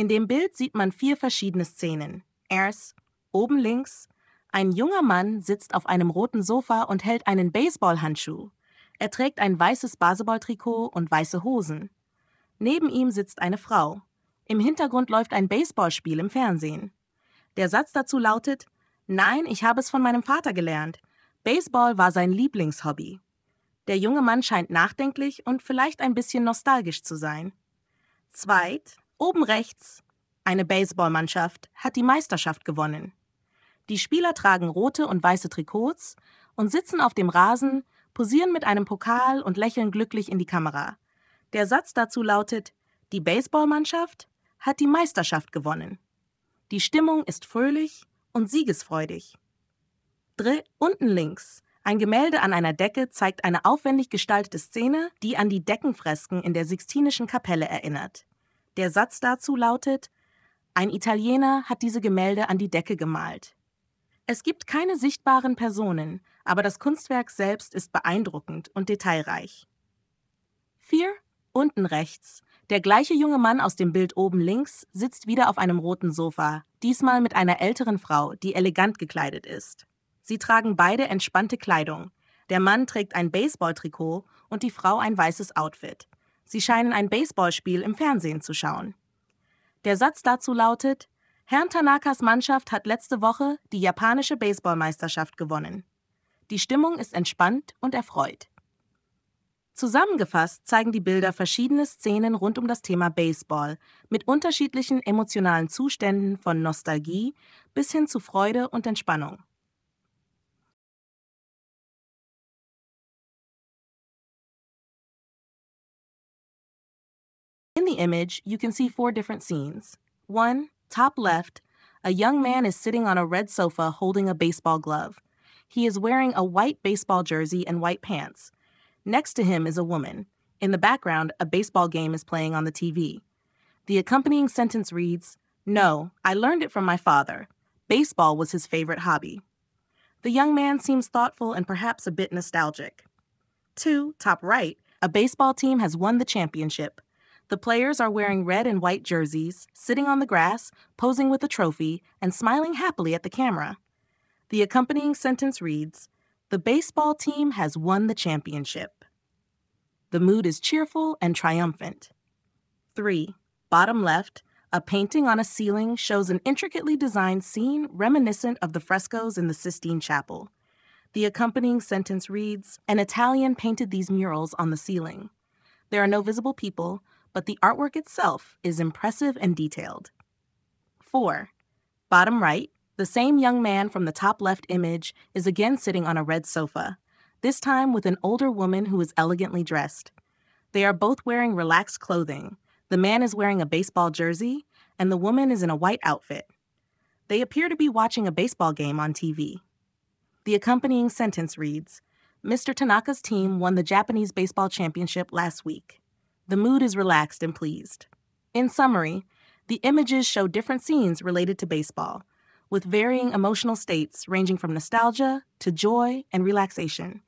In dem Bild sieht man vier verschiedene Szenen. Erst oben links, ein junger Mann sitzt auf einem roten Sofa und hält einen Baseballhandschuh. Er trägt ein weißes Basketballtrikot und weiße Hosen. Neben ihm sitzt eine Frau. Im Hintergrund läuft ein Baseballspiel im Fernsehen. Der Satz dazu lautet: Nein, ich habe es von meinem Vater gelernt. Baseball war sein Lieblingshobby. Der junge Mann scheint nachdenklich und vielleicht ein bisschen nostalgisch zu sein. Zweit, Oben rechts, eine Baseballmannschaft, hat die Meisterschaft gewonnen. Die Spieler tragen rote und weiße Trikots und sitzen auf dem Rasen, posieren mit einem Pokal und lächeln glücklich in die Kamera. Der Satz dazu lautet, die Baseballmannschaft hat die Meisterschaft gewonnen. Die Stimmung ist fröhlich und siegesfreudig. Dr unten links. Ein Gemälde an einer Decke zeigt eine aufwendig gestaltete Szene, die an die Deckenfresken in der Sixtinischen Kapelle erinnert. Der Satz dazu lautet, ein Italiener hat diese Gemälde an die Decke gemalt. Es gibt keine sichtbaren Personen, aber das Kunstwerk selbst ist beeindruckend und detailreich. 4. Unten rechts. Der gleiche junge Mann aus dem Bild oben links sitzt wieder auf einem roten Sofa, diesmal mit einer älteren Frau, die elegant gekleidet ist. Sie tragen beide entspannte Kleidung. Der Mann trägt ein Baseballtrikot und die Frau ein weißes Outfit. Sie scheinen ein Baseballspiel im Fernsehen zu schauen. Der Satz dazu lautet, Herrn Tanakas Mannschaft hat letzte Woche die japanische Baseballmeisterschaft gewonnen. Die Stimmung ist entspannt und erfreut. Zusammengefasst zeigen die Bilder verschiedene Szenen rund um das Thema Baseball mit unterschiedlichen emotionalen Zuständen von Nostalgie bis hin zu Freude und Entspannung. image, you can see four different scenes. One, top left, a young man is sitting on a red sofa holding a baseball glove. He is wearing a white baseball jersey and white pants. Next to him is a woman. In the background, a baseball game is playing on the TV. The accompanying sentence reads No, I learned it from my father. Baseball was his favorite hobby. The young man seems thoughtful and perhaps a bit nostalgic. Two, top right, a baseball team has won the championship. The players are wearing red and white jerseys, sitting on the grass, posing with a trophy, and smiling happily at the camera. The accompanying sentence reads The baseball team has won the championship. The mood is cheerful and triumphant. 3. Bottom left, a painting on a ceiling shows an intricately designed scene reminiscent of the frescoes in the Sistine Chapel. The accompanying sentence reads An Italian painted these murals on the ceiling. There are no visible people, but the artwork itself is impressive and detailed. 4. Bottom right, the same young man from the top left image is again sitting on a red sofa, this time with an older woman who is elegantly dressed. They are both wearing relaxed clothing. The man is wearing a baseball jersey, and the woman is in a white outfit. They appear to be watching a baseball game on TV. The accompanying sentence reads Mr. Tanaka's team won the Japanese baseball championship last week. The mood is relaxed and pleased. In summary, the images show different scenes related to baseball, with varying emotional states ranging from nostalgia to joy and relaxation.